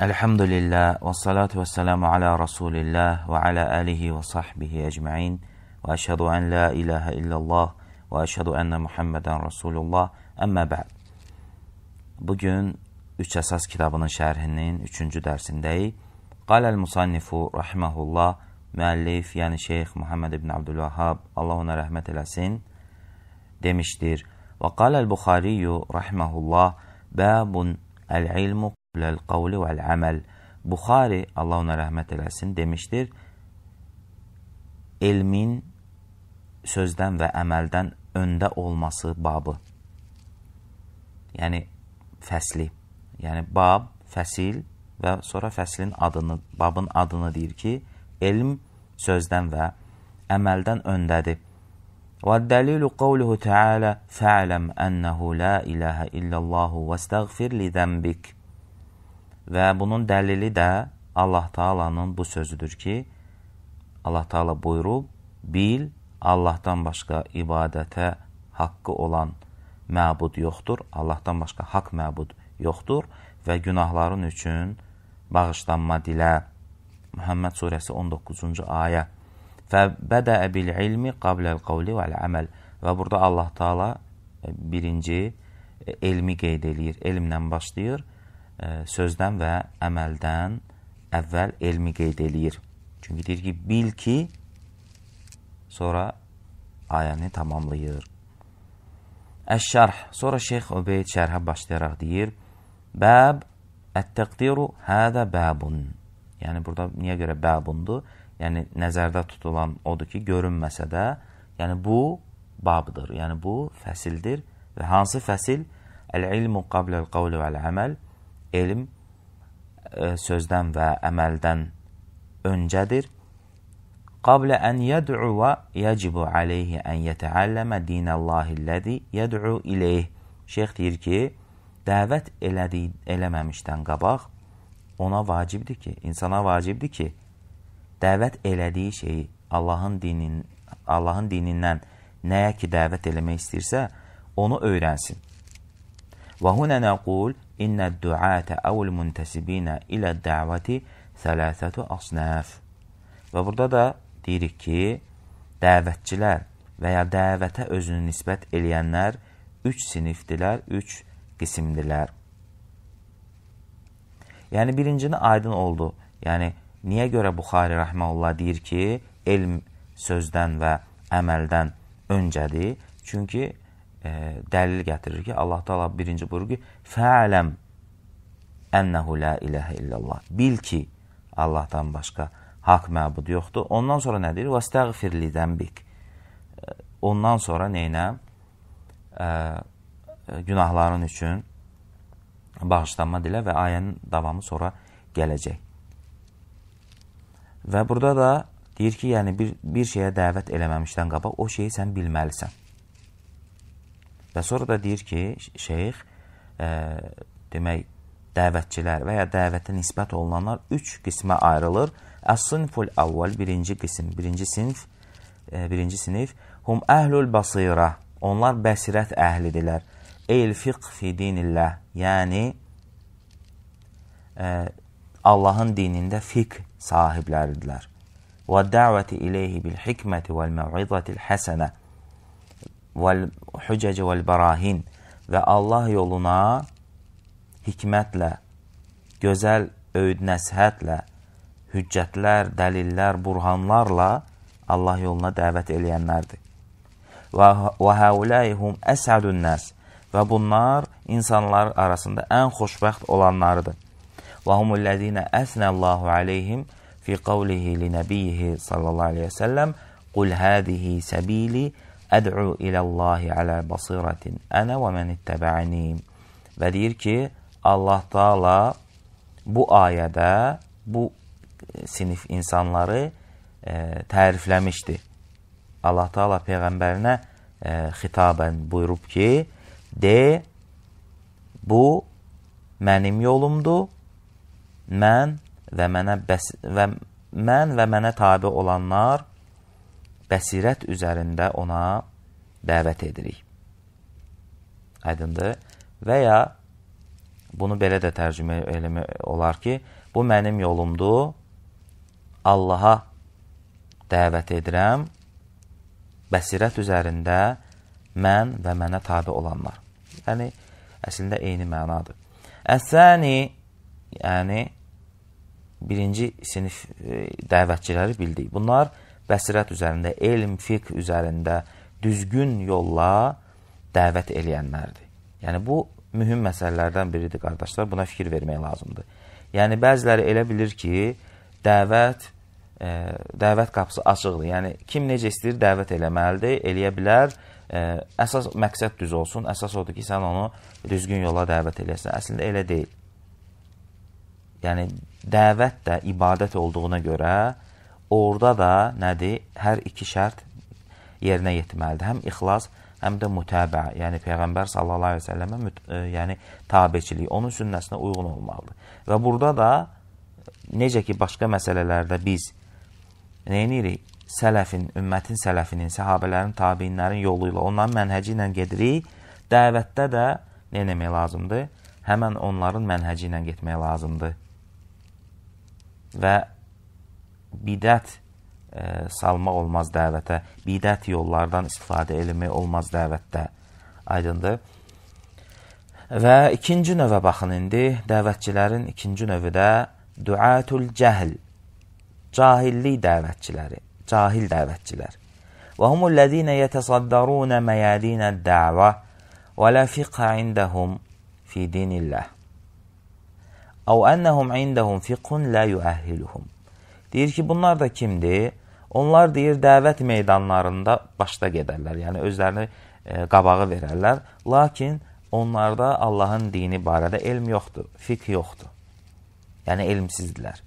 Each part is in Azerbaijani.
Elhamdülillah ve salatu ve selamu ala Resulillah ve ala alihi ve sahbihi ecma'in ve eşhedü en la ilahe illallah ve eşhedü enne Muhammeden Resulullah əmmə bəd. Bugün üç əsas kitabının şərhinin üçüncü dərsindəyik. Qaləl musannifu rahiməhullah müəllif, yəni Şeyx Muhammed ibn Abdülvahab, Allah ona rəhmət eləsin, demişdir. Və qaləl Buxariyyu rahiməhullah bəbun əl-ilmu lel kavli vel amel. Bukhari Allah ona rahmet eylesin demiştir. Elmin sözdən və əməldən öndə olması babı. Yəni fəsli. Yəni bab, fəsil və sonra fəslin adını, babın adını deyir ki, elm sözdən və əməldən öndədir. وَالدَّلِيلُ قَوْلُهُ تَعَالَى فَعْلَمْ أَنَّهُ لَا إِلَهَ إِلَّا اللَّهُ وَاسْتَغْفِرْ لِذَنْبِكَ Və bunun dəlili də Allah Taalanın bu sözüdür ki, Allah Taala buyurub, bil, Allahdan başqa ibadətə haqqı olan məbud yoxdur, Allahdan başqa haqq məbud yoxdur və günahların üçün bağışlanma dilə. Muhammed surəsi 19-cu ayə. Fə bədəə bil ilmi qabləl qavli vəl əməl. Və burada Allah Taala birinci e, elmi qeyd eləyir. Elmlə başlayır sözdən və əməldən əvvəl elmi qeyd eləyir. Çünki deyir ki, bil ki, sonra ayəni tamamlayır. Əş-şərh, sonra Şeyx Ubeyd şərhə başlayaraq deyir, Bəb, ət-təqdiru hədə bəbun. Yəni, burada niyə görə bəbundur? Yəni, nəzərdə tutulan odur ki, görünməsə də, yəni bu babdır, yəni bu fəsildir və hansı fəsil? Əl-ilmu qabləl-qavlu vəl-əməl, elm e, sözdən və əməldən öncədir. Qablə ən yəd'u və yəcibu aleyhi ən yətəalləmə dinəllahi-ləzi yəd'u ileyh. Şeyx deyir ki, dəvət elədi, eləməmişdən qabaq ona vacibdir ki, insana vacibdir ki, dəvət elədiyi şeyi Allahın dinin Allahın dinindən nəyə ki dəvət eləmək istəyirsə, onu öyrənsin. Və hunə nəqul إن الدعاة أو المntəsibin ilə dəvəti sələsətü asnəf. Və burada da deyirik ki, dəvətçilər və ya dəvətə özünü nisbət eləyənlər üç sinifdilər, üç qisimdilər. Yəni, birincini aydın oldu. Yəni, niyə görə Buxari rəhməlullah deyir ki, elm sözdən və əməldən öncədir? Çünki e, dəlil gətirir ki, Allah da Allah birinci buyurur ki, fəələm ənəhu lə iləhə illallah. Bil ki, Allahdan başqa haqq məbud yoxdur. Ondan sonra nə deyir? Vəstəğfirli dəmbik. E, ondan sonra neynə? E, e, günahların üçün bağışlanma dilə və ayənin davamı sonra gələcək. Və burada da deyir ki, yəni bir, bir şeyə dəvət eləməmişdən qabaq o şeyi sən bilməlisən. Və sonra da deyir ki, şeyx ə, e, demək dəvətçilər və ya dəvətə nisbət olunanlar üç qismə ayrılır. Əs-sinful əvvəl birinci qism, birinci sinif, ə, e, birinci sinif hum əhlul basira. Onlar bəsirət əhlidirlər. El fiqh fi dinillah, yəni ə, e, Allahın dinində fiqh sahibləridirlər. Və dəvəti ileyhi bil hikməti vəl məvizətil həsənə vəl-hücəci vəl-bərahin və Allah yoluna hikmətlə, gözəl öyüd nəsihətlə, hüccətlər, dəlillər, burhanlarla Allah yoluna dəvət eləyənlərdir. Və həuləyhum əsədün nəs və bunlar insanlar arasında ən xoşbəxt olanlarıdır. Və humullədinə əsnəllahu aleyhim fi qavlihi li nəbiyyihi sallallahu aleyhi və səlləm qul hədihi səbili Əd'u iləllahi alə basiratin ənə və mən ittəbəni və deyir ki, Allah Taala bu ayədə bu sinif insanları e, tərifləmişdi. Allah Taala peyğəmbərinə e, xitabən buyurub ki, de bu mənim yolumdur. Mən və mənə bəs və mən və mənə tabe olanlar bəsirət üzərində ona dəvət edirik. Aydındır? Və ya bunu belə də tərcümə eləmək olar ki, bu mənim yolumdur, Allaha dəvət edirəm, bəsirət üzərində mən və mənə tabi olanlar. Yəni, əslində eyni mənadır. Əsəni, yəni, birinci sinif e, dəvətçiləri bildik. Bunlar bəsirət üzərində, elm, fiqh üzərində düzgün yolla dəvət eləyənlərdir. Yəni, bu mühüm məsələlərdən biridir, qardaşlar. Buna fikir vermək lazımdır. Yəni, bəziləri elə bilir ki, dəvət, e, dəvət qapısı açıqdır. Yəni, kim necə istəyir dəvət eləməlidir, eləyə bilər. E, əsas məqsəd düz olsun. Əsas odur ki, sən onu düzgün yola dəvət eləyəsən. Əslində, elə deyil. Yəni, dəvət də ibadət olduğuna görə, orada da nədir? Hər iki şərt yerinə yetirməlidir. Həm ixlas, həm də mütəbə, yəni Peyğəmbər sallallahu aleyhi ve səlləmə e, yəni, tabiçilik, onun sünnəsinə uyğun olmalıdır. Və burada da necə ki, başqa məsələlərdə biz neyinirik? Sələfin, ümmətin sələfinin, səhabələrin, tabiinlərin yolu ilə, onların mənhəci ilə gedirik. Dəvətdə də nə eləmək lazımdır? Həmən onların mənhəci ilə getmək lazımdır. Və bidət e, salmaq olmaz dəvətə, bidət yollardan istifadə elmi olmaz dəvətdə. Aydındır? Və ikinci növə baxın indi, dəvətçilərin ikinci növü də duatul cəhl, cahillik dəvətçiləri, cahil dəvətçilər. Və humul ləzina yətasaddaruna məyadinə dəva və la fiqhə indəhum fi dinillah. أو أنهم عندهم فقه لا يؤهلهم Deyir ki, bunlar da kimdir? Onlar deyir, dəvət meydanlarında başda gedərlər, yəni özlərini e, qabağa verərlər. Lakin onlarda Allahın dini barədə elm yoxdur, fiqh yoxdur. Yəni, elmsizdirlər.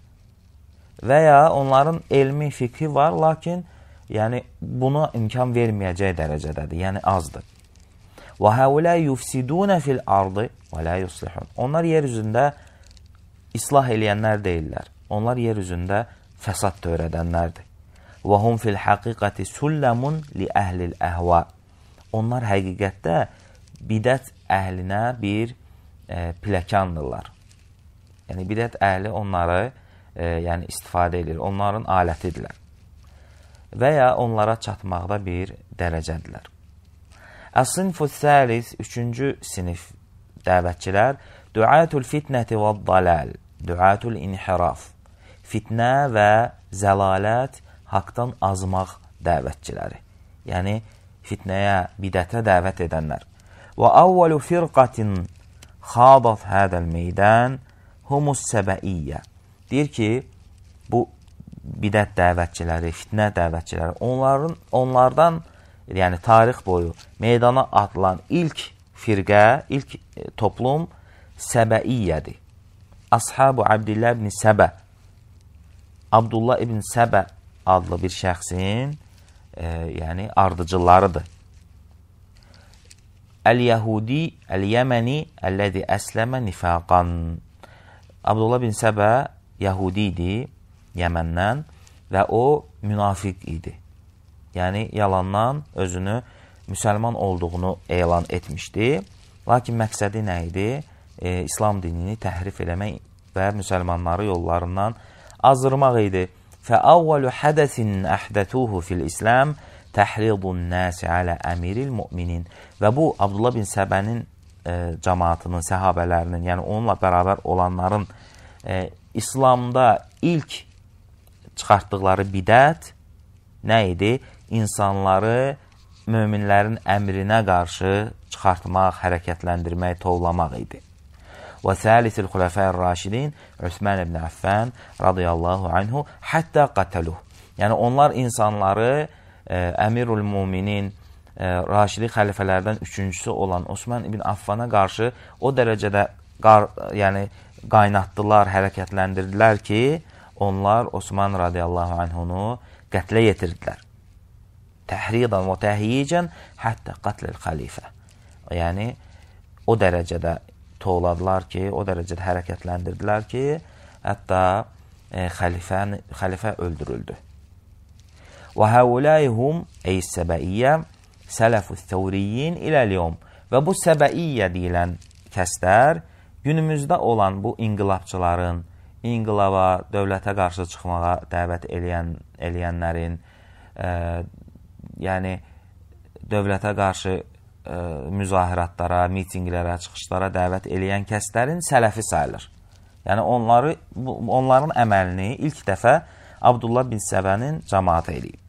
Və ya onların elmi, fiqhi var, lakin yəni, buna imkan verməyəcək dərəcədədir, yəni azdır. وَهَوْلَا يُفْسِدُونَ فِي الْأَرْضِ وَلَا يُصْلِحُونَ Onlar yer üzündə islah eləyənlər deyirlər. Onlar yer üzündə fəsad törədənlərdir. Və hum fil həqiqəti sulləmun li əhlil əhva. Onlar həqiqətdə bidət əhlinə bir e, piləkandırlar. Yəni, bidət əhli onları e, yəni, istifadə edir, onların alətidirlər. Və ya onlara çatmaqda bir dərəcədirlər. Əs-sinfu səlis, üçüncü sinif dəvətçilər, duatul fitnəti və dalal, duatul inhiraf fitnə və zəlalət haqdan azmaq dəvətçiləri. Yəni, fitnəyə, bidətə dəvət edənlər. Və avvalu firqatin xadat hədəl meydən humus səbəiyyə. Deyir ki, bu bidət dəvətçiləri, fitnə dəvətçiləri, onların, onlardan yəni tarix boyu meydana atılan ilk firqə, ilk e, toplum Səbəiyyədir. Ashabu Abdillah ibn Səbə Abdullah ibn Səbə adlı bir şəxsin e, yəni ardıcılarıdır. Əl-Yəhudi Əl-Yəməni Əlləzi əsləmə nifaqan Abdullah bin Səbə Yəhudi idi Yəməndən və o münafiq idi. Yəni, yalandan özünü müsəlman olduğunu elan etmişdi. Lakin məqsədi nə idi? E, İslam dinini təhrif eləmək və müsəlmanları yollarından təhrif azdırmaq idi. Fəəvvəlu hədəsin əhdətuhu fil İslam təhridun nəsi alə əmiril müminin. Və bu, Abdullah bin Səbənin e, cəmatının, səhabələrinin, yəni onunla bərabər olanların e, İslamda ilk çıxartdıqları bidət nə idi? İnsanları möminlərin əmrinə qarşı çıxartmaq, hərəkətləndirmək, tovlamaq idi və səlisil xulafəir raşidin Üsmən ibn Əffən radiyallahu anhu hətta qatəluh. Yəni onlar insanları ə, e, Əmirul Muminin ə, e, Raşidi xəlifələrdən üçüncüsü olan Osman ibn Affana qarşı o dərəcədə qar, yəni qaynatdılar, hərəkətlendirdilər ki, onlar Osman radiyallahu anhunu qətlə yetirdilər. Təhridan və təhyicən hətta qatlil xəlifə. Yəni, o dərəcədə tovladılar ki, o dərəcədə hərəkətlendirdilər ki, hətta e, xəlifə, xəlifə öldürüldü. Və həulayhum ey səbəiyyə sələfü təvriyyin iləl-yom və bu səbəiyyə deyilən kəslər günümüzdə olan bu inqilabçıların, inqilaba, dövlətə qarşı çıxmağa dəvət eləyən, eləyənlərin, e, yəni dövlətə qarşı ə, müzahiratlara, mitinqlərə, çıxışlara dəvət eləyən kəslərin sələfi sayılır. Yəni onları bu, onların əməlini ilk dəfə Abdullah bin Səbənin cemaatı eləyib.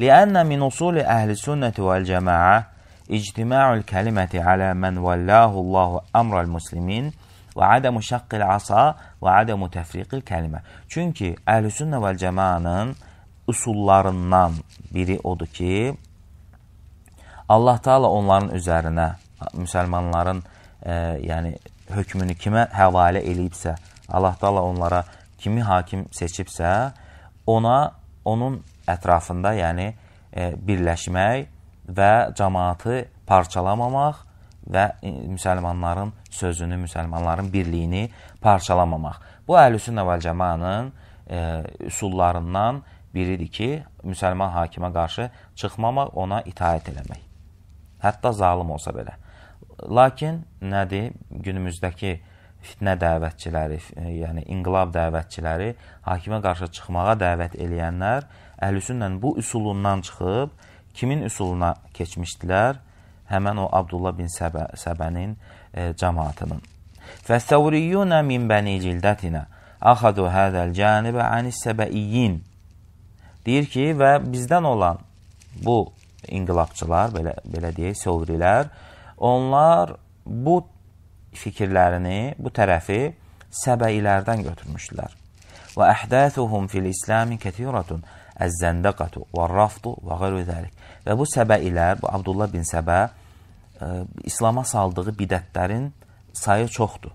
Li'anna min usuli ahli sunnati vel cema'a ictima'ul kalimati ala man wallahu Allahu amral muslimin və adamu şaqqil asa və adamu tefriqil kəlimə. Çünki əhlüsünnə vəl cəmaanın usullarından biri odur ki, Allah Taala onların üzərinə müsəlmanların e, yəni hökmünü kimə həvalə eləyibsə, Allah Taala onlara kimi hakim seçibsə, ona onun ətrafında, yəni e, birləşmək və cəmaatı parçalamamaq və e, müsəlmanların sözünü, müsəlmanların birliyini parçalamamaq. Bu Əhlüsünnə və Cəmaanın e, üsullarından biridir ki, müsəlman hakimə qarşı çıxmamaq, ona itaat eləmək hətta zalım olsa belə. Lakin nədir? Günümüzdəki fitnə dəvətçiləri, e, yəni inqilab dəvətçiləri, hakimə qarşı çıxmağa dəvət eləyənlər əhlüsünlə bu üsulundan çıxıb kimin üsuluna keçmişdilər? Həmən o Abdullah bin Səbə, Səbənin e, cəmaatının. Fəsəvriyyunə min bəni cildətinə axadu hədəl cənibə anis səbəiyyin deyir ki, və bizdən olan bu inqilabçılar, belə, belə deyək, sovrilər, onlar bu fikirlərini, bu tərəfi səbəilərdən götürmüşdülər. Və əhdətuhum fil İslami kəthiratun əzzəndəqatu və rafdu və qeyru zəlik. Və bu səbəilər, bu Abdullah bin Səbə ə, e, İslama saldığı bidətlərin sayı çoxdur.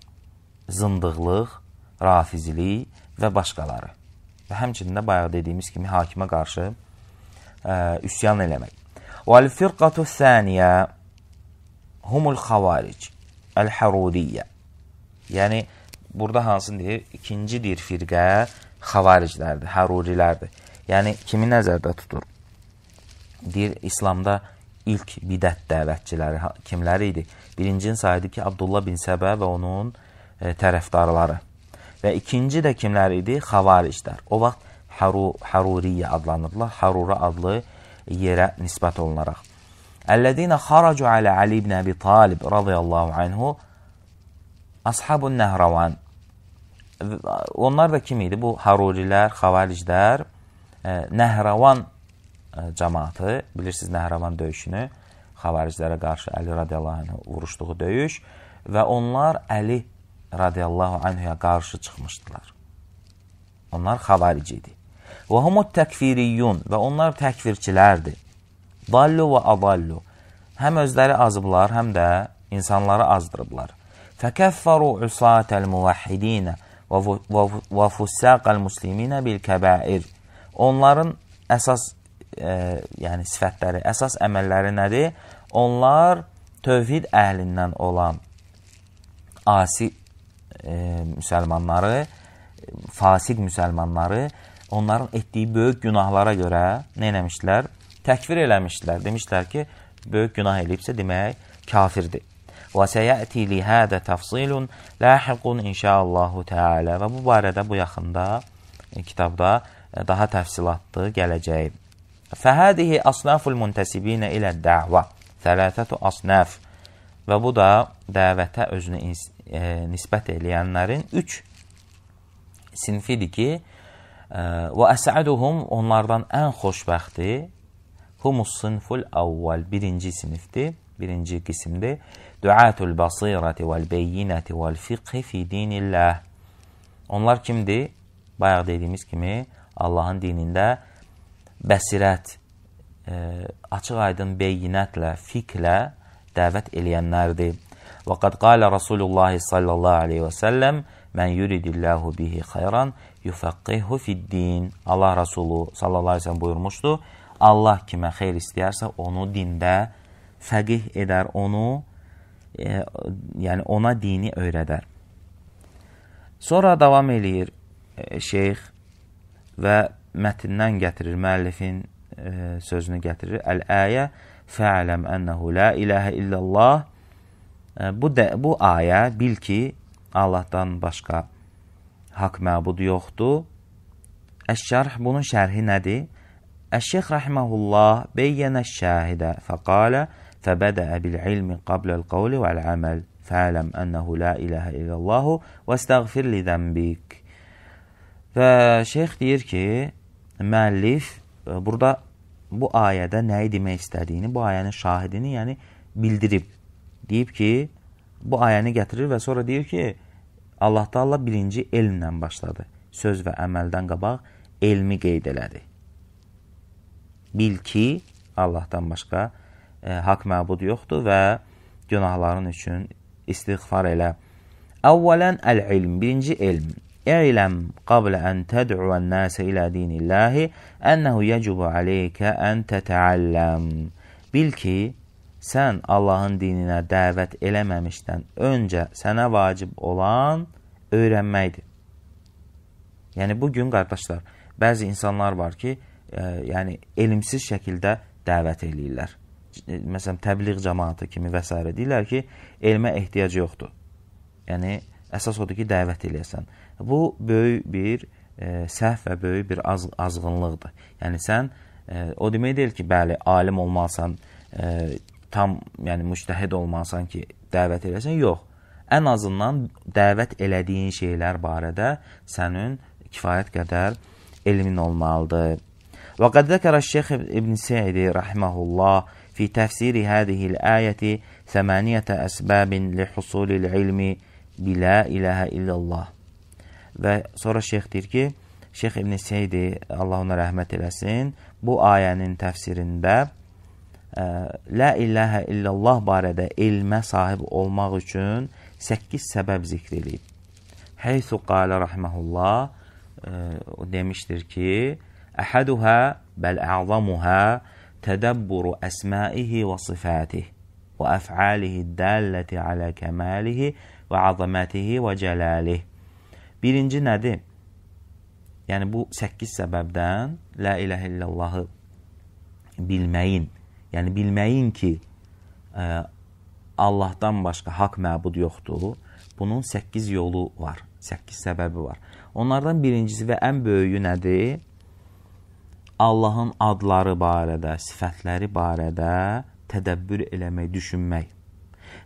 Zındığlıq, rafizilik və başqaları. Və həmçinin də bayaq dediyimiz kimi hakimə qarşı ə, e, üsyan eləmək. والفرقة الثانية هم الxavaric el-haruriyyə. Yəni burada hansı deyir? İkinci deyir firqə xavariclərdir, harurilərdir. Yəni kimi nəzərdə tutur? Deyir İslamda ilk bidət dəvətçiləri kimləri idi? Birincinin saydı ki, Abdullah bin Səbə və onun e, tərəfdarları. Və ikinci də kimlər idi? Xavariclər. O vaxt Haru, Haruriyyə adlanırdılar. Harura adlı e, yerə nisbət olunaraq. Əllədinə xaracu alə Ali ibn Əbi Talib radiyallahu anhu Ashabun Nəhravan Onlar da kim idi? Bu Harurilər, Xavariclər, e, Nəhravan e, cəmatı, bilirsiniz Nəhravan döyüşünü, xavariclərə qarşı Əli radiyallahu anh vuruşduğu döyüş və onlar Əli radiyallahu anhəyə qarşı çıxmışdılar. Onlar xavaric idi. Və humu təkfiriyyun və onlar təkvirçilərdir. Dallu və adallu. Həm özləri azıblar, həm də insanları azdırıblar. Fəkəffaru usatəl muvahhidinə və fussaqəl musliminə bil kəbəir. Onların əsas e, yəni sifətləri, əsas əməlləri nədir? Onlar tövhid əhlindən olan asi e, müsəlmanları, fasid müsəlmanları onların etdiyi böyük günahlara görə nə eləmişdilər? Təkvir eləmişdilər. Demişdilər ki, böyük günah eləyibsə demək kafirdir. Və səyəti li hədə təfsilun ləhiqun inşaallahu təala. Və bu barədə bu yaxında e, kitabda e, daha təfsilatlı gələcək. Fəhədihi asnaful muntəsibinə ilə dəva. Thələtətü asnaf. Və bu da dəvətə özünü e, nisbət eləyənlərin üç sinfidir ki, Və əsəduhum onlardan ən xoşbəxti humus sınful avval birinci sinifdir, birinci qisimdir. Duatul basirati vel beyinati vel fiqhi fi dinillah. Onlar kimdir? Bayaq dediyimiz kimi Allahın dinində bəsirət, e, açıq-aydın beyinətlə, fiklə dəvət eləyənlərdir. Və qad qala Rasulullah sallallahu alayhi və sallam: "Men yuridillahu bihi xeyran" yufaqqihu fiddin. Allah Rasulü sallallahu aleyhi ve sellem buyurmuşdu. Allah kimə xeyr istəyərsə onu dində fəqih edər, onu e, yəni ona dini öyrədər. Sonra davam eləyir e, şeyx və mətndən gətirir müəllifin e, sözünü gətirir. Əl-əyə fə'ləm ənəhu la iləhə illəllah. E, bu, də, bu ayə bil ki, Allahdan başqa haqq məbud yoxdur. Əşşərh bunun şərhi nədir? Əşşəx rəhməhullah beyyənə şəhidə fəqalə فبدأ بالعلم قبل القول والعمل فاعلم أنه لا إله إلا الله واستغفر لذنبك Və şeyx deyir ki, müəllif e, burada bu ayədə nəyi demək istədiyini, bu ayənin şahidini, yəni bildirib. Deyib ki, bu ayəni gətirir və sonra deyir ki, Allah Taala birinci elmlə başladı. Söz və əməldən qabaq elmi qeyd elədi. Bil ki, Allahdan başqa e, haqq məbud yoxdur və günahların üçün istiğfar elə. Əvvələn əl-ilm, birinci elm. İ'ləm qablə ən təd'uən nəsə ilə dinilləhi ənəhu yəcubu aleykə ən tətəəlləm. Bil ki, sən Allahın dininə dəvət eləməmişdən öncə sənə vacib olan öyrənməkdir. Yəni, bugün, qardaşlar, bəzi insanlar var ki, e, yəni, elmsiz şəkildə dəvət eləyirlər. E, məsələn, təbliğ cəmatı kimi və s. deyirlər ki, elmə ehtiyacı yoxdur. Yəni, əsas odur ki, dəvət eləyəsən. Bu, böyük bir e, səhv və böyük bir az azğınlıqdır. Yəni, sən e, o demək deyil ki, bəli, alim olmalısan, e, tam yəni müştəhid olmalısan ki, dəvət eləsən, yox. Ən azından dəvət elədiyin şeylər barədə sənin kifayət qədər elmin olmalıdır. Və qəd zəkərə Şeyx İbn Səidi rahimehullah fi təfsiri hadihi al-ayəti 8 əsbəbin li husulil ilmi bila ilaha illallah. Və sonra şeyx deyir ki, Şeyx İbn Seydi, Allah ona rəhmət eləsin, bu ayənin təfsirində ə, Lə iləhə illallah barədə elmə sahib olmaq üçün 8 səbəb zikr edib. Heysu qalə rəhməhullah ə, o demişdir ki, Əhəduhə bəl əzamuhə tədəbburu əsmaihi və sifatihi və əf'alihi dəlləti alə kəmalihi və azamətihi və cəlalihi. Birinci nədir? Yəni bu 8 səbəbdən Lə iləhə illallahı bilməyin Yəni bilməyin ki, ə, e, Allahdan başqa haqq məbud yoxdur. Bunun 8 yolu var, 8 səbəbi var. Onlardan birincisi və ən böyüyü nədir? Allahın adları barədə, sifətləri barədə tədəbbür eləmək, düşünmək.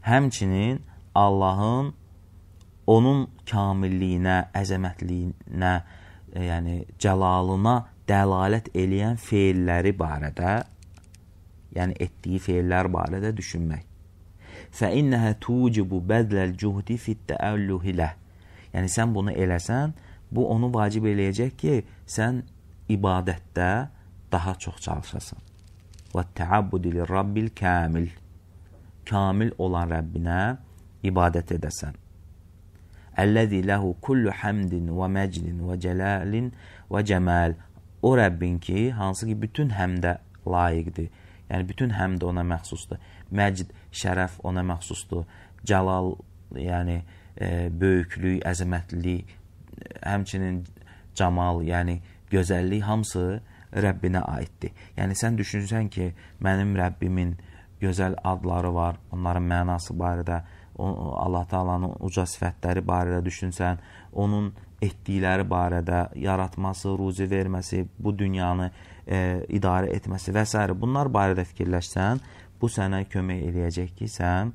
Həmçinin Allahın onun kamilliyinə, əzəmətliyinə, e, yəni cəlalına dəlalət eləyən feilləri barədə yani ettiği fiiller barədə düşünmək. فَاِنَّهَا تُوْجِبُ بَذْلَ الْجُهْدِ فِي التَّأَلُّهِ لَهِ Yəni, sən bunu eləsən, bu onu vacib eləyəcək ki, sen ibadətdə daha çox çalışasın. وَالتَّعَبُّدِ لِرَّبِّ الْكَامِلِ Kamil olan Rəbbinə ibadət edəsən. Əlləzi ləhu kullu həmdin və məcdin və cəlalin və cəməl. O Rəbbin ki, hansı ki bütün həmdə layiqdir, Yəni bütün həmd ona məxsusdur. Məcd, şərəf ona məxsusdur. Cəlal, yəni e, böyüklük, əzəmətlilik, həmçinin camal, yəni gözəllik hamısı Rəbbinə aiddir. Yəni sən düşünsən ki, mənim Rəbbimin gözəl adları var, onların mənası barədə, Allah Taala'nın uca sifətləri barədə düşünsən, onun etdikləri barədə, yaratması, ruzi verməsi, bu dünyanı e, idarə etməsi və s. bunlar barədə fikirləşsən, bu sənə kömək eləyəcək ki, sən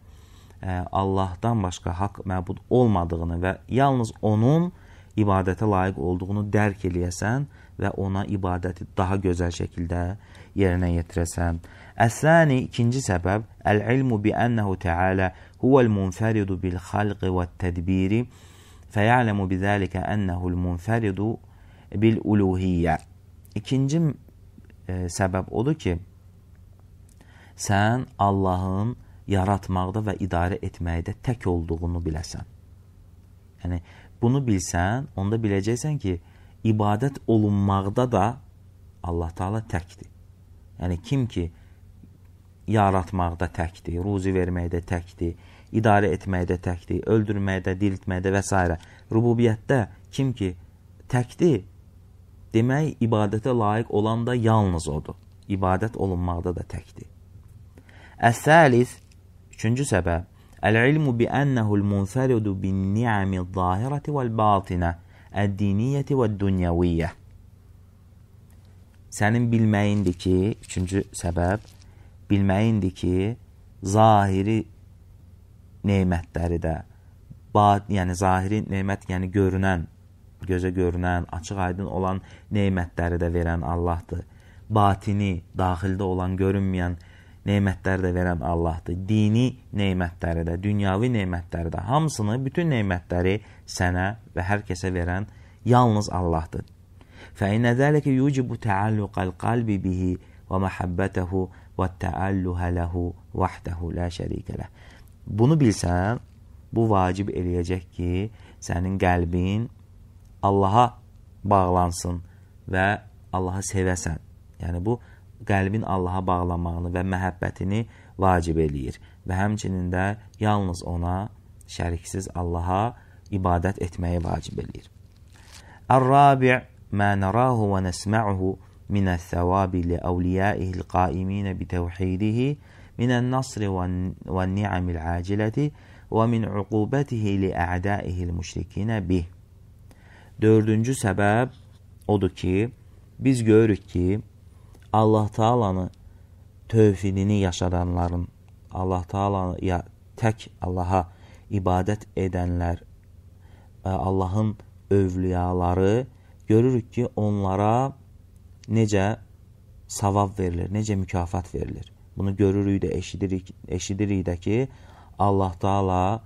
e, Allahdan başqa haqq məbud olmadığını və yalnız onun ibadətə layiq olduğunu dərk eləyəsən və ona ibadəti daha gözəl şəkildə yerinə yetirəsən. Əsani ikinci səbəb el-ilmu bi ennehu taala huvel munferidu bil xalqi və tədbiri feya'lemu bizalika ennehu'l munferidu bil uluhiyyə. İkinci e, səbəb odur ki, sən Allahın yaratmaqda və idarə etməkdə tək olduğunu biləsən. Yəni, bunu bilsən, onda biləcəksən ki, ibadət olunmaqda da Allah Taala təkdir. Yəni, kim ki, yaratmaqda təkdir, ruzi verməkdə təkdir, idarə etməkdə təkdir, öldürməkdə, diriltməkdə və s. Rububiyyətdə kim ki, təkdir, Demək, ibadətə layiq olan da yalnız odur. İbadət olunmaqda da təkdir. Əs-səlis, üçüncü səbəb, Əl-ilmu bi ənəhul munfəridu bin ni'ami zahirəti vəl-batinə, əd-diniyyəti vəd-dünyaviyyə. Sənin bilməyindir ki, üçüncü səbəb, bilməyindir ki, zahiri neymətləri də, bat, yəni zahiri neymət, yəni görünən gözə görünən, açıq-aydın olan nemətləri də verən Allahdır. Batini, daxildə olan, görünməyən nemətləri də verən Allahdır. Dini nemətləri də, dünyavi nemətləri də, hamısını, bütün nemətləri sənə və hər kəsə verən yalnız Allahdır. فإن ذلك يوجب تعلق القلب به ومحبته والتأله له وحده لا شريك له. Bunu bilsən, bu vacib eləyəcək ki, sənin qəlbin Allaha bağlansın və Allaha sevəsən. Yəni bu qəlbin Allaha bağlanmağını və məhəbbətini vacib eləyir və həmçinin də yalnız ona şəriksiz Allaha ibadət etməyi vacib eləyir. Ər-rabi' mə nərahu və nəsma'uhu minəs səvabi li əvliyaihil qaimin bi təvhidihi minən nasri və ni'amil aciləti və min uqubatihi li a'daihil müşrikinə bih. Dördüncü səbəb odur ki, biz görürük ki, Allah Taalanı tövhidini yaşadanların, Allah Taalaya tək Allaha ibadət edənlər, e, Allahın övliyaları görürük ki, onlara necə savab verilir, necə mükafat verilir. Bunu görürük də, eşidirik, eşidirik də ki, Allah Taala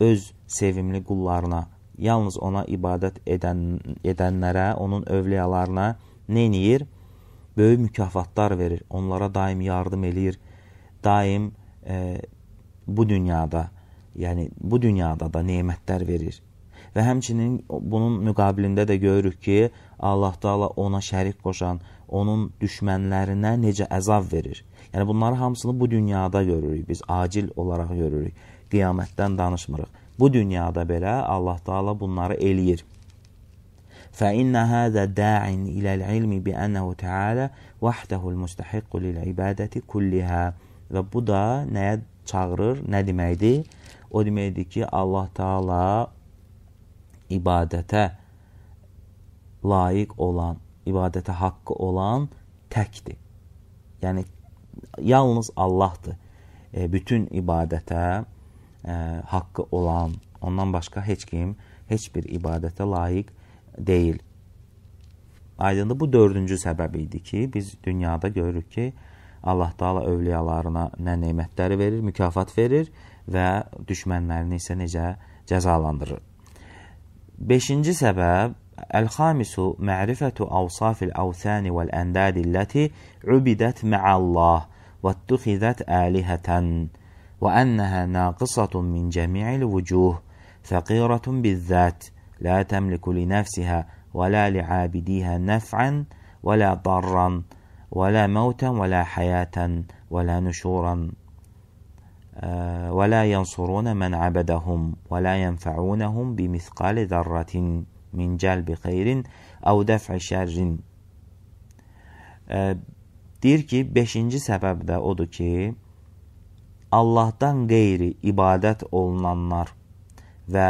öz sevimli qullarına yalnız ona ibadət edən, edənlərə, onun övliyalarına neyniyir? Böyük mükafatlar verir, onlara daim yardım eləyir, daim e, bu dünyada, yəni bu dünyada da nemətlər verir. Və həmçinin bunun müqabilində də görürük ki, Allah Taala ona şərik qoşan, onun düşmənlərinə necə əzab verir. Yəni bunları hamısını bu dünyada görürük, biz acil olaraq görürük. Qiyamətdən danışmırıq. Bu dünyada belə Allah Taala bunları eləyir. فإن هذا داع إلى العلم بأنه تعالى وحده المستحق للعبادة كلها və bu da nəyə çağırır, nə deməkdir? O deməkdir ki, Allah Taala ibadətə layiq olan, ibadətə haqqı olan təkdir. Yəni yalnız Allahdır. E, bütün ibadətə ə, e, haqqı olan, ondan başqa heç kim heç bir ibadətə layiq deyil. Aydındır, bu dördüncü səbəb idi ki, biz dünyada görürük ki, Allah Taala övliyalarına nə nemətləri verir, mükafat verir və düşmənlərini isə necə cəzalandırır. 5-ci səbəb Əl-xamisu ma'rifətu awsafil awthani wal andadi allati ubidət ma'allah və tuxizat alihatan. وأنها ناقصة من جميع الوجوه فقيرة بالذات لا تملك لنفسها ولا لعابديها نفعا ولا ضرا ولا موتا ولا حياة ولا نشورا آه، ولا ينصرون من عبدهم ولا ينفعونهم بمثقال ذرة من جلب خير أو دفع شر Deyir ki, beşinci səbəb də odur ki, Allahdan qeyri ibadət olunanlar və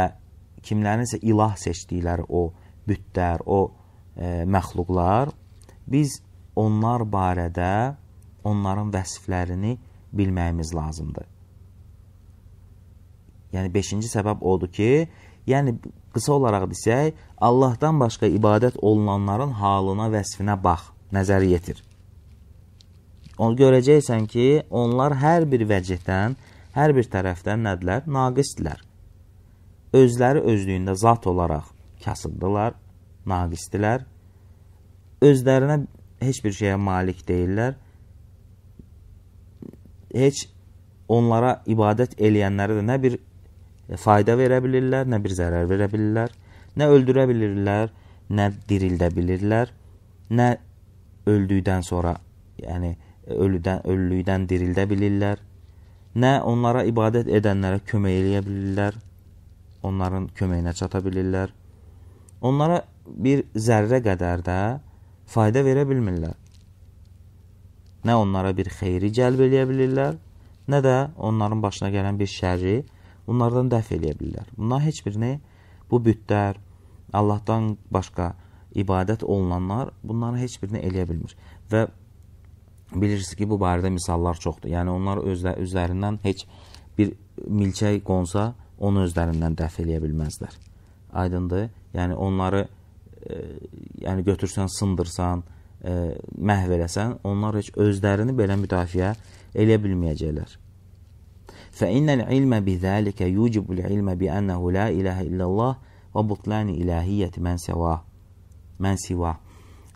kimlərinsə ilah seçdikləri o bütlər, o e, məxluqlar, biz onlar barədə onların vəsiflərini bilməyimiz lazımdır. Yəni, beşinci səbəb odur ki, yəni qısa olaraq desək, Allahdan başqa ibadət olunanların halına, vəsifinə bax, nəzər yetir. Onu görəcəksən ki, onlar hər bir vəcihdən, hər bir tərəfdən nədilər? Naqisdilər. Özləri özlüyündə zat olaraq kasıbdılar, naqisdilər. Özlərinə heç bir şeyə malik deyillər. Heç onlara ibadət eləyənlərə də nə bir fayda verə bilirlər, nə bir zərər verə bilirlər, nə öldürə bilirlər, nə dirildə bilirlər, nə öldükdən sonra, yəni ölüdən, ölülükdən dirildə bilirlər, nə onlara ibadət edənlərə kömək eləyə bilirlər, onların köməyinə çata bilirlər. Onlara bir zərrə qədər də fayda verə bilmirlər. Nə onlara bir xeyri cəlb eləyə bilirlər, nə də onların başına gələn bir şəri bunlardan dəf eləyə bilirlər. Bunlar heç birini bu bütlər, Allahdan başqa ibadət olunanlar bunların heç birini eləyə bilmir. Və bilirsiniz ki, bu barədə misallar çoxdur. Yəni onlar özlə, özlərindən heç bir milçək qonsa, onu özlərindən dəf eləyə bilməzlər. Aydındır? Yəni onları e, yəni götürsən, sındırsan, e, məhv eləsən, onlar heç özlərini belə müdafiə eləyə bilməyəcəklər. فإن العلم بذلك يوجب العلم بأنه لا إله إلا الله və butlan ilahiyyət mən səva mən siva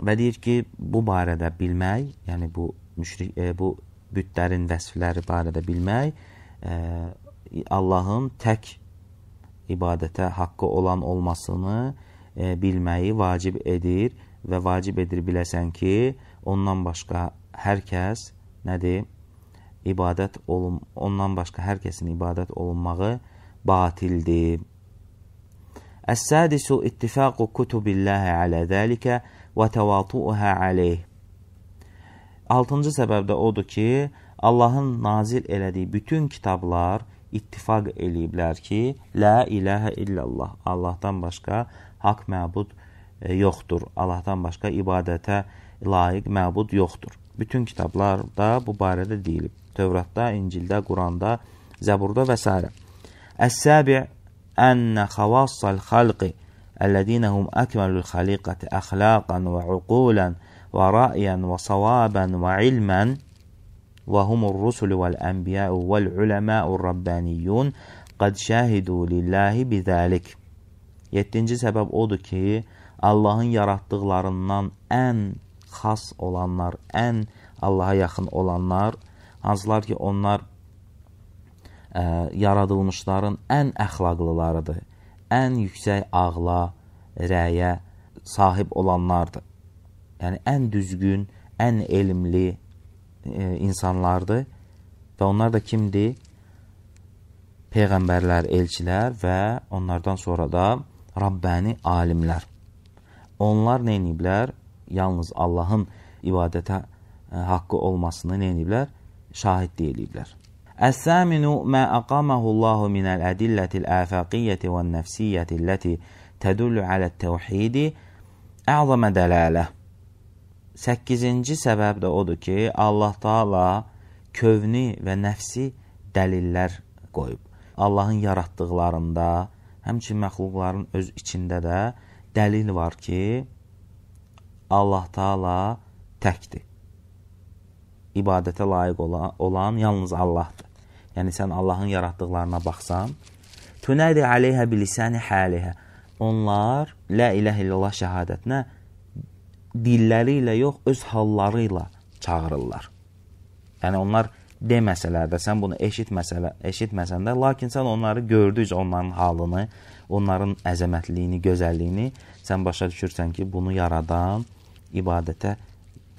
və deyir ki, bu barədə bilmək, yəni bu müşrik e, bu bütlərin vəsfləri barədə bilmək e, Allahın tək ibadətə haqqı olan olmasını e, bilməyi vacib edir və vacib edir biləsən ki, ondan başqa hər kəs nədir? İbadət olun, ondan başqa hər kəsin ibadət olunmağı batildir. Əs-sədisu ittifaqu kutubillahi alə zəlikə və təvatu'uha aleyh. Altıncı səbəb də odur ki, Allahın nazil elədiyi bütün kitablar ittifaq eləyiblər ki, Lə iləhə illallah, Allahdan başqa haqq məbud e, yoxdur, Allahdan başqa ibadətə layiq məbud yoxdur. Bütün kitablarda bu barədə deyilib. Tövratda, İncildə, Quranda, Zəburda və s. Əs-səbi' ənnə xavassal xalqi əllədinəhum əkməlül xaliqəti əxlaqan və uqulən ورأيا وصوابا وعلما وهم الرسل والأنبياء والعلماء الربانيون قد şahidu lillahi bizalik. 7-ci səbəb odur ki, Allahın yaratdıqlarından ən xas olanlar, ən Allaha yaxın olanlar, hansılar ki, onlar ə, e, yaradılmışların ən əxlaqlılarıdır, ən yüksək ağla, rəyə sahib olanlardır yəni ən düzgün, ən elmli e, insanlardır. Və onlar da kimdir? Peyğəmbərlər, elçilər və onlardan sonra da Rabbəni alimlər. Onlar nə ediblər? Yalnız Allahın ibadətə e, haqqı olmasını nə ediblər? Şahidliyə ediblər. Əs-səminu mə əqaməhullahu minəl ədillətil əfəqiyyəti və nəfsiyyəti ləti tədullu alə't-təvhidi əzəmə dələlə. Səkkizinci səbəb də odur ki, Allah Taala kövni və nəfsi dəlillər qoyub. Allahın yaratdıqlarında, həmçinin məxluqların öz içində də dəlil var ki, Allah Taala təkdir. İbadətə layiq olan, olan yalnız Allahdır. Yəni sən Allahın yaratdıqlarına baxsan, tünədi aleyhə bilisəni halihə. Onlar la ilahe illallah şahadətinə dilləri ilə yox, öz halları ilə çağırırlar. Yəni onlar deməsələr də, sən bunu eşitməsələ, eşitməsən də, lakin sən onları gördükcə onların halını, onların əzəmətliyini, gözəlliyini sən başa düşürsən ki, bunu yaradan ibadətə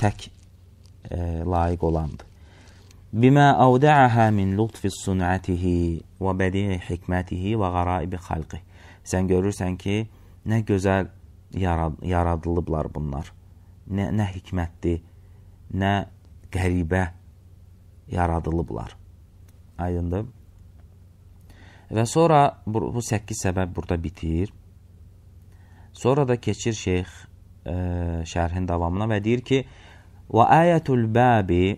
tək e, layiq olandır. Bimə avdəəhə min lutfi sunətihi və bədii hikmətihi və qaraibi xalqi. Sən görürsən ki, nə gözəl yarad yaradılıblar bunlar nə, nə hikmətdir, nə qəribə yaradılıblar. Aydındır. Və sonra bu, bu 8 səbəb burada bitir. Sonra da keçir şeyx e, şərhin davamına və deyir ki, وآية الباب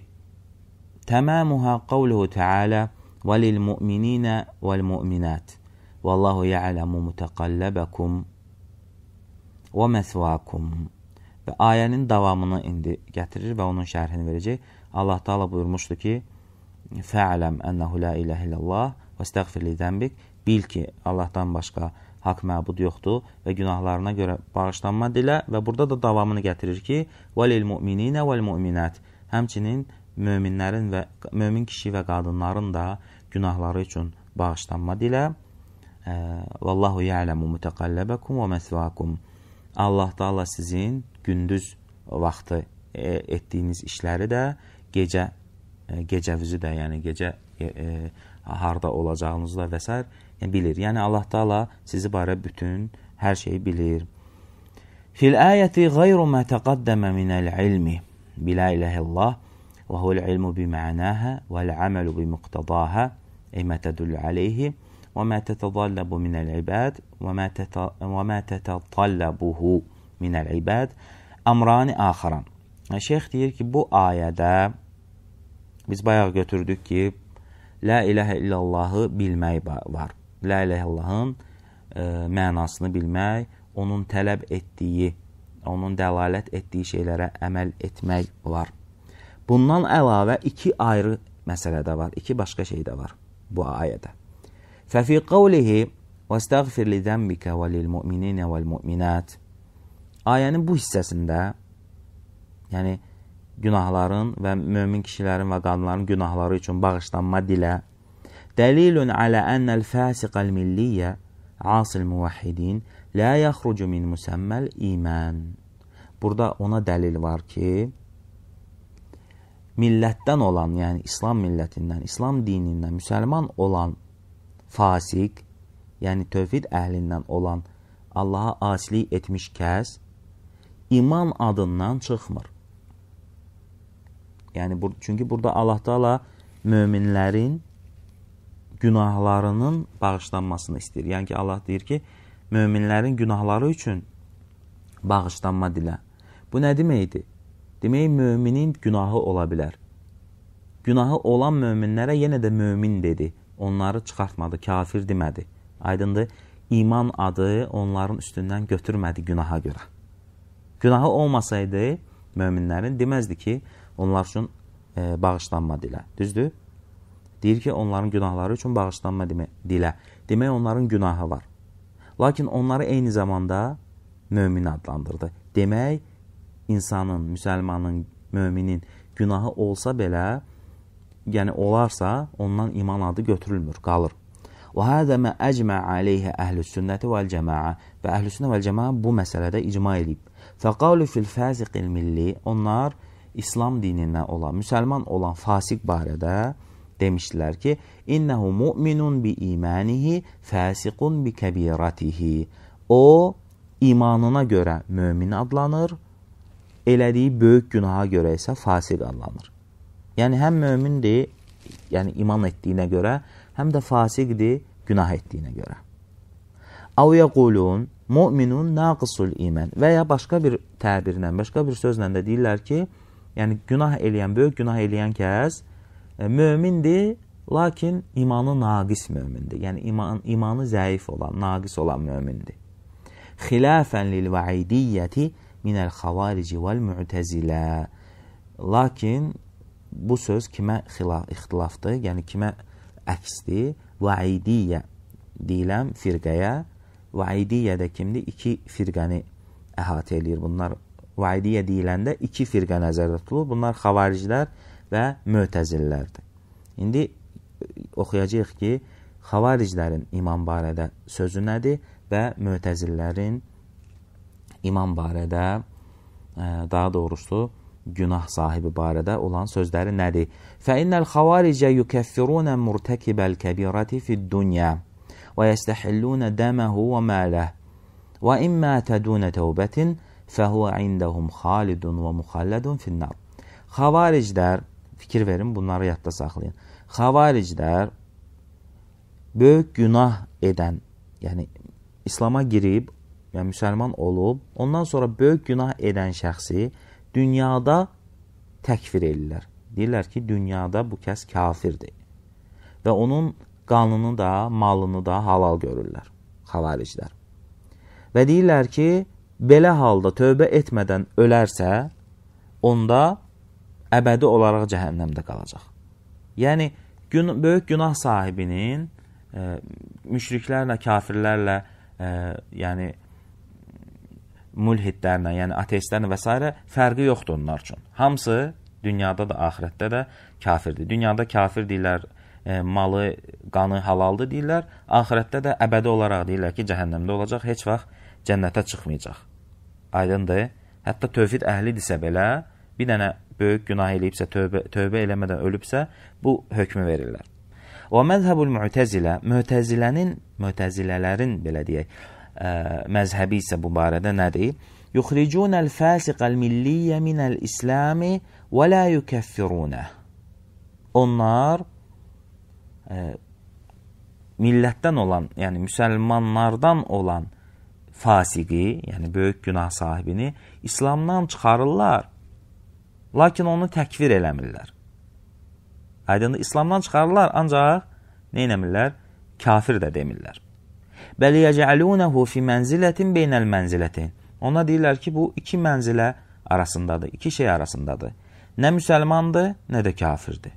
تمامها قوله تعالى وللمؤمنين والمؤمنات والله يعلم متقلبكم ومثواكم Və ayənin davamını indi gətirir və onun şərhini verəcək. Allah Taala buyurmuşdu ki: "Fa'lam ennehu la ilaha illallah və istəğfir li zənbik." Bil ki, Allahdan başqa haqq məbud yoxdur və günahlarına görə bağışlanma dilə və burada da davamını gətirir ki: "Valil mu'minina vel mu'minat." Həmçinin möminlərin və mömin kişi və qadınların da günahları üçün bağışlanma dilə. Vallahu ya'lamu mutaqallabakum və mesvakum. Allah Taala sizin gündüz vaxtı e, etdiyiniz işləri də gecə e, gecəvizi də, yəni gecə e, e, harda olacağınızı da və s. Yəni, bilir. Yəni Allah Taala sizi barə bütün hər şeyi bilir. Fil ayəti ghayru ma taqaddama min al-ilmi. Bila ilaha illallah və huvel ilmu bima'naha vel amalu bimuqtadaha ima tadullu alayhi və ma tatadallabu min al-ibad və ma tatatallabuhu minəl ibəd əmrani axaran. Şeyx deyir ki, bu ayədə biz bayaq götürdük ki, Lə iləhə illallahı bilmək var. Lə iləhə illallahın e, mənasını bilmək, onun tələb etdiyi, onun dəlalət etdiyi şeylərə əməl etmək olar. Bundan əlavə iki ayrı məsələ də var, iki başqa şey də var bu ayədə. Fəfi qavlihi وَاسْتَغْفِرْ لِذَنْبِكَ وَلِلْمُؤْمِنِينَ وَالْمُؤْمِنَاتِ ayənin bu hissəsində, yəni günahların və mömin kişilərin və qadınların günahları üçün bağışlanma dilə Dəlilun alə ənəl fəsiqəl milliyyə asil muvahhidin lə yaxrucu min müsəmməl iman. Burada ona dəlil var ki, millətdən olan, yəni İslam millətindən, İslam dinindən müsəlman olan fasiq, yəni tövhid əhlindən olan Allaha asilik etmiş kəs iman adından çıxmır. Yəni, bur çünki burada Allah Teala möminlərin günahlarının bağışlanmasını istəyir. Yəni ki, Allah deyir ki, möminlərin günahları üçün bağışlanma dilə. Bu nə deməkdir? Demək, möminin günahı ola bilər. Günahı olan möminlərə yenə də mömin dedi. Onları çıxartmadı, kafir demədi. Aydındır, iman adı onların üstündən götürmədi günaha görə. Günahı olmasaydı möminlərin deməzdi ki, onlar üçün e, bağışlanma dilə. Düzdür? Deyir ki, onların günahları üçün bağışlanma dilə. Demək, onların günahı var. Lakin onları eyni zamanda mömin adlandırdı. Demək, insanın, müsəlmanın, möminin günahı olsa belə, yəni olarsa, ondan iman adı götürülmür, qalır. وهذا ما أجمع عليه أهل السنة والجماعة və əhlüsünə və cəmaa bu məsələdə icma edib. Fəqalu fil fasiqil milli onlar İslam dinindən olan, müsəlman olan fasiq barədə demişdilər ki, innehu mu'minun bi imanihi fasiqun bi kabiratihi. O imanına görə mömin adlanır, elədiyi böyük günaha görə isə fasiq adlanır. Yəni həm mömindir, yəni iman etdiyinə görə, həm də fasiqdir günah etdiyinə görə. Av yəqulun mu'minun naqisul iman və ya başqa bir təbirlə, başqa bir sözlə də deyirlər ki, yəni günah eləyən, böyük günah eləyən kəs e, mömindir, lakin imanı naqis mömindir. Yəni iman, imanı zəif olan, naqis olan mömindir. Xilafən lil vaidiyyəti minəl xavarici vəl mü'təzilə. Lakin bu söz kimə xilaf, ixtilafdır? Yəni kimə xilafdır? əksdir. Vaidiyyə deyiləm firqəyə. Vaidiyyə də kimdir? İki firqəni əhatə eləyir. Bunlar Vaidiyyə deyiləndə iki firqə nəzərdə tutulur. Bunlar xavariclər və mötəzillərdir. İndi e, oxuyacağıq ki, xavariclərin iman barədə sözü nədir və mötəzillərin iman barədə, e, daha doğrusu, günah sahibi barədə olan sözləri nədir? Fəinnəl xavaricə yukəffirunə murtəkibəl kəbirəti fid-dunya və yəstəhillunə dəməhu və mələh və immə tədunə təvbətin fəhvə indəhum xalidun və muxallədun finnar. Xavariclər, fikir verin, bunları yadda saxlayın. Xavariclər böyük günah edən, yəni İslama girib, yəni müsəlman olub, ondan sonra böyük günah edən şəxsi dünyada təkfir edirlər. Deyirlər ki, dünyada bu kəs kafirdir. Və onun qanını da, malını da halal görürlər xavariclər. Və deyirlər ki, belə halda tövbə etmədən ölərsə, onda əbədi olaraq cəhənnəmdə qalacaq. Yəni, gün, böyük günah sahibinin e, müşriklərlə, kafirlərlə, e, yəni, mülhidlərlə, yəni ateistlərlə və s. fərqi yoxdur onlar üçün. Hamısı dünyada da, axirətdə də kafirdir. Dünyada kafir deyirlər, e, malı, qanı halaldır deyirlər. Axirətdə də əbədi olaraq deyirlər ki, cəhənnəmdə olacaq, heç vaxt cənnətə çıxmayacaq. Aydındır? Hətta tövhid əhlidirsə belə, bir dənə böyük günah eləyibsə, tövbə, tövbə eləmədən ölübsə, bu hökmü verirlər. Və məzhəbul mütəzilə, mütəzilənin, mütəzilələrin, belə deyək, məzhəbi isə bu barədə nədir? Yuxricun el-fasiqal milliyyə minəl islami və la yukeffirunə. Onlar ə, millətdən olan, yəni müsəlmanlardan olan fasiqi, yəni böyük günah sahibini İslamdan çıxarırlar. Lakin onu təkvir eləmirlər. Aydındır, İslamdan çıxarırlar, ancaq nə eləmirlər? Kafir də demirlər. Bəli yəcəlunahu fi mənzilətin beynəl mənzilətin. Ona deyirlər ki, bu iki mənzilə arasındadır, iki şey arasındadır. Nə müsəlmandır, nə də kafirdir.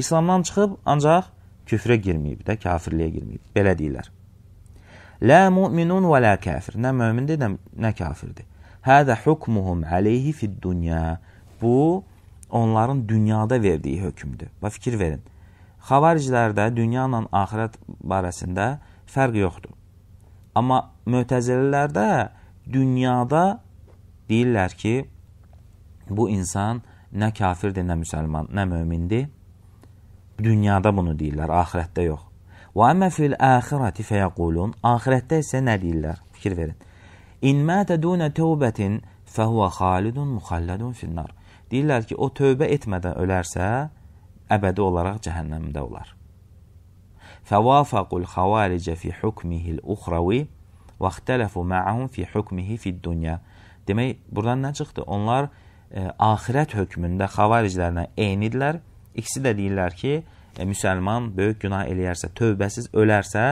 İslamdan çıxıb ancaq küfrə girməyib də, kafirliyə girməyib. Belə deyirlər. Lə müminun və lə kafir. Nə mömindir, nə, nə kafirdir. Hədə hukmuhum aleyhi fid dünya. Bu, onların dünyada verdiyi hökmdür. Və fikir verin. Xavaricilərdə dünya ilə axirət barəsində fərq yoxdur. Amma mötəzəlilər də dünyada deyirlər ki, bu insan nə kafirdir, nə müsəlman, nə mömindir. Dünyada bunu deyirlər, axirətdə yox. Və əmmə fil əxirəti fəyəqulun, axirətdə isə nə deyirlər? Fikir verin. İn mətə dunə tövbətin fəhvə xalidun muxallədun finnar. Deyirlər ki, o tövbə etmədən ölərsə, əbədi olaraq cəhənnəmdə olar. فوافقوا الخوارج في hukmihi الأخروي və ixtələfu ma'ahum fi hukmihi fi dunya. Demək, buradan nə çıxdı? Onlar e, axirət hökmündə xavariclərlə eynidirlər. İkisi də deyirlər ki, e, müsəlman böyük günah eləyərsə, tövbəsiz ölərsə,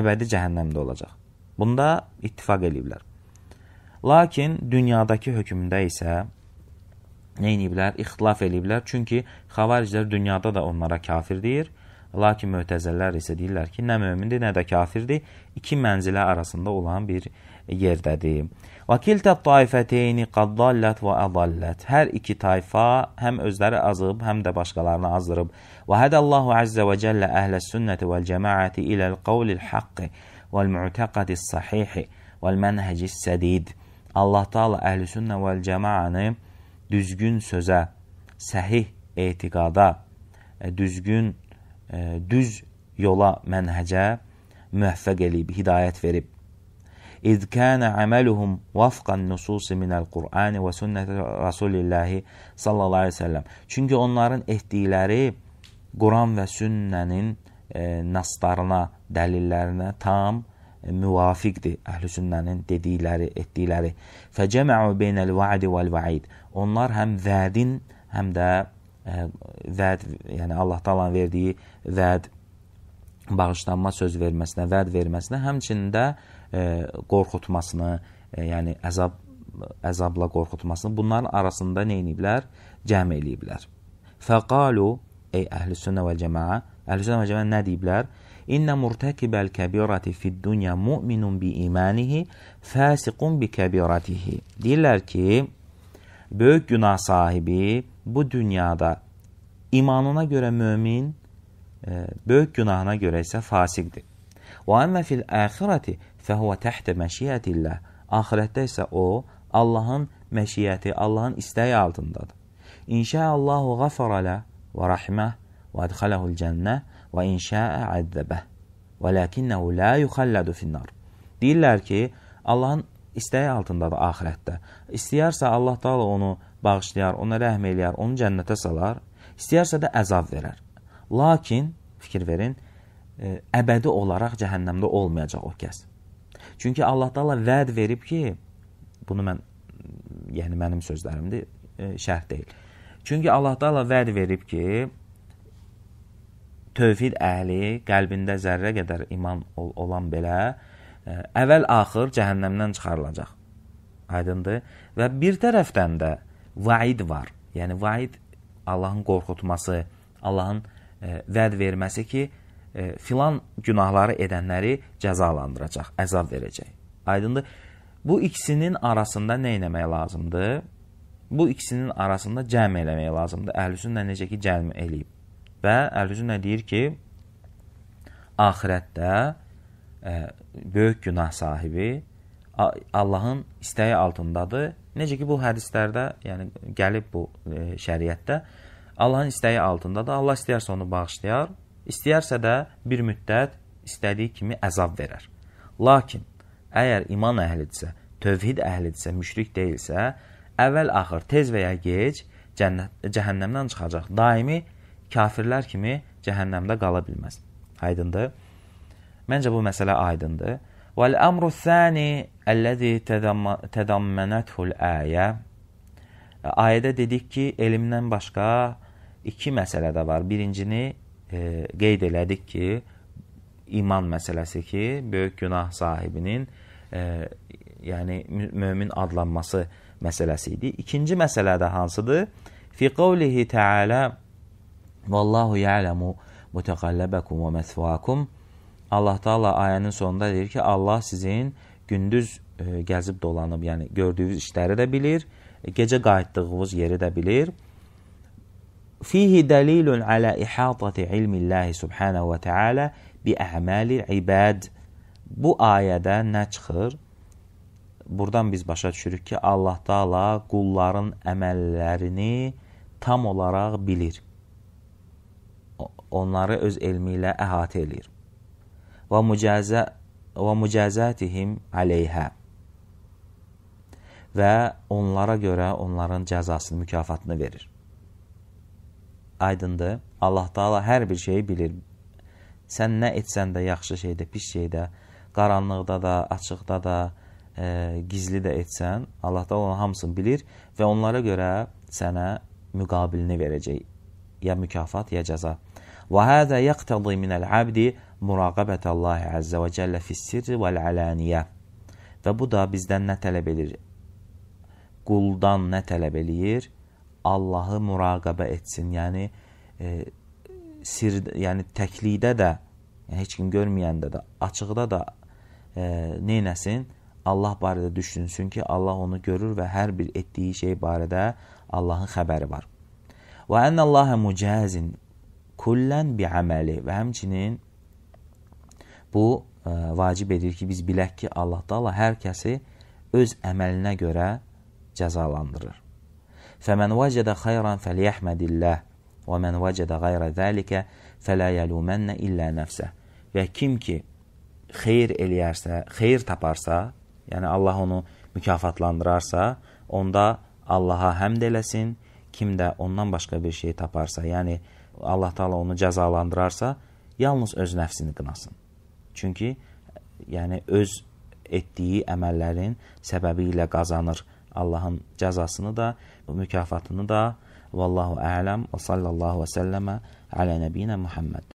əbədi cəhənnəmdə olacaq. Bunda ittifaq eləyiblər. Lakin dünyadakı hökmündə isə nə ediblər? İxtilaf eləyiblər. Çünki xavariclər dünyada da onlara kafir deyir Lakin mötəzəllər isə deyirlər ki, nə mömindir, nə də kafirdir, iki mənzilə arasında olan bir yerdədir. Və kiltə taifəteyni qaddallət və ədallət. Hər iki tayfa həm özləri azıb, həm də başqalarını azdırıb. Və hədəllahu əzzə və cəllə əhləs sünnəti vəl cəmaəti iləl qavlil haqqi vəl mütəqadis sahihi vəl mənhəcis sədid. Allah taala əhl-i sünnə vəl cəmaəni düzgün sözə, səhih etiqada, e, düzgün düz yola, mənhəcə müvəffəq eləyib, hidayət verib. İz kənə əməluhum vafqan nususi minəl Qur'ani və sünnəti Rasulillahi sallallahu aleyhi ve selləm. Çünki onların etdikləri Quran və sünnənin e, naslarına, dəlillərinə tam e, müvafiqdir əhl-i sünnənin dedikləri, etdikləri. Fəcəməu beynəl vədi vəl vəid. Onlar həm vədin, həm də vəd, yəni Allah Taala'nın verdiyi vəd bağışlanma söz verməsinə, vəd verməsinə, həmçində qorxutmasını, yəni əzab əzabla qorxutmasını bunların arasında nə ediblər? Cəm eləyiblər. Fəqalu ey əhlüsünnə və cəmaa, əhlüsünnə və cəmaa nə deyiblər? İnnə murtəkibəl kəbirəti fid-dunya mu'minun bi imanihi fasiqun bi kəbirətihi. Deyirlər ki, Böyük günah sahibi bu dünyada imanına göre mümin, e, böyük günahına göre ise fasikdir. وَاَمَّا فِي الْآخِرَةِ فَهُوَ تَحْتَ مَشِيَةِ اللّٰهِ Ahirette ise o Allah'ın meşiyeti, Allah'ın isteği altındadır. İnşaallahu gafara le ve rahmeh ve edhalehul cenne ve inşa'e azzebeh. Velakinnehu la yuhalladu finnar. Değiller ki Allah'ın istəyi altındadır axirətdə. İstəyərsə Allah Taala onu bağışlayar, ona rəhm eləyər, onu cənnətə salar, istəyərsə də əzab verər. Lakin fikir verin, e, əbədi olaraq cəhənnəmdə olmayacaq o kəs. Çünki Allah Taala vəd verib ki, bunu mən yəni mənim sözlərimdir, e, şərh deyil. Çünki Allah Taala vəd verib ki, tövhid əhli qəlbində zərrə qədər iman ol olan belə əvvəl-axır cəhənnəmdən çıxarılacaq. Aydındır? Və bir tərəfdən də vaid var. Yəni vaid Allahın qorxutması, Allahın ə, vəd verməsi ki, ə, filan günahları edənləri cəzalandıracaq, əzab verəcək. Aydındır? Bu ikisinin arasında nə etmək lazımdır? Bu ikisinin arasında cəm eləmək lazımdır. Əhlüsünnə necə ki cəm eləyib. Və Əhlüsünnə deyir ki, axirətdə böyük günah sahibi Allahın istəyi altındadır. Necə ki, bu hədislərdə, yəni gəlib bu e, şəriətdə, Allahın istəyi altındadır. Allah istəyərsə onu bağışlayar, istəyərsə də bir müddət istədiyi kimi əzab verər. Lakin, əgər iman əhlidirsə, tövhid əhlidirsə, müşrik deyilsə, əvvəl-axır, tez və ya gec cənnət, cəhənnəmdən çıxacaq. Daimi kafirlər kimi cəhənnəmdə qala bilməz. Aydındır? Məncə bu məsələ aydındır. Vəl-əmru thani əlləzi tədammanətul ayə. Ayədə dedik ki, elmdən başqa iki məsələ də var. Birincini e, qeyd elədik ki, iman məsələsi ki, böyük günah sahibinin e, yəni mömin adlanması məsələsi idi. İkinci məsələ də hansıdır? Fi qavlihi təala Vallahu ya'lamu mutaqallabakum və məsvaakum. Allah Taala ayənin sonunda deyir ki, Allah sizin gündüz e, gəzib dolanıb, yəni gördüyünüz işləri də bilir, gecə qayıtdığınız yeri də bilir. Fihi dalilun ala ihatati ilmillahi subhanahu ve taala bi a'malil ibad. Bu ayədə nə çıxır? Buradan biz başa düşürük ki, Allah Taala qulların əməllərini tam olaraq bilir. Onları öz elmi ilə əhatə eləyir və mücəzatihim aleyhə və onlara görə onların cəzasını, mükafatını verir. Aydındır, Allah Taala hər bir şeyi bilir. Sən nə etsən də, yaxşı şeydə, pis şeydə, qaranlıqda da, açıqda da, e, gizli də etsən, Allah da onun hamısını bilir və onlara görə sənə müqabilini verəcək. Ya mükafat, ya cəza. Və həzə yəqtədi minəl abdi muraqabət Allahi Əzzə və Cəllə fissirri vəl-əlaniyə və bu da bizdən nə tələb edir? Quldan nə tələb eləyir? Allahı muraqabə etsin, yəni e, sir, yəni təklikdə də, yəni, heç kim görməyəndə də, açıqda da e, neynəsin? Allah barədə düşünsün ki, Allah onu görür və hər bir etdiyi şey barədə Allahın xəbəri var. Və ənə Allahə mücəzin kullən bi'əməli və həmçinin Bu e, vacib edir ki, biz bilək ki, Allah Taala hər kəsi öz əməlinə görə cəzalandırır. Fəmən vəcədə xeyran fəliyəhmədillah və mən vəcədə qayrə zəlikə fələ yəlumənə illə nəfsə. Və kim ki, xeyir eləyərsə, xeyir taparsa, yəni Allah onu mükafatlandırarsa, onda Allaha həmd eləsin, kim də ondan başqa bir şey taparsa, yəni Allah Taala onu cəzalandırarsa, yalnız öz nəfsini qınasın. Çünki e, yəni öz etdiyi əməllərin səbəbi ilə qazanır Allahın cəzasını da, mükafatını da. Vallahu ələm və sallallahu və səlləmə alə nəbiyinə Muhammed.